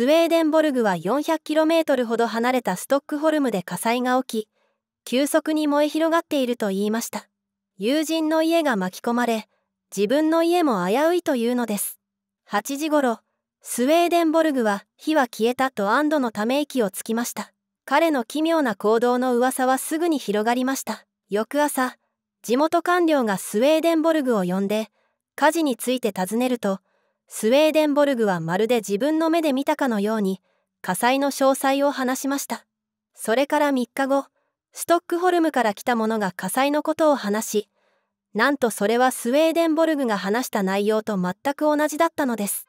スウェーデンボルグは 400km ほど離れたストックホルムで火災が起き、急速に燃え広がっていると言いました。友人の家が巻き込まれ、自分の家も危ういというのです。8時頃、スウェーデンボルグは火は消えたと安堵のため息をつきました。彼の奇妙な行動の噂はすぐに広がりました。翌朝、地元官僚がスウェーデンボルグを呼んで、火事について尋ねると、スウェーデンボルグはまるで自分の目で見たかのように火災の詳細を話しましたそれから3日後ストックホルムから来た者が火災のことを話しなんとそれはスウェーデンボルグが話した内容と全く同じだったのです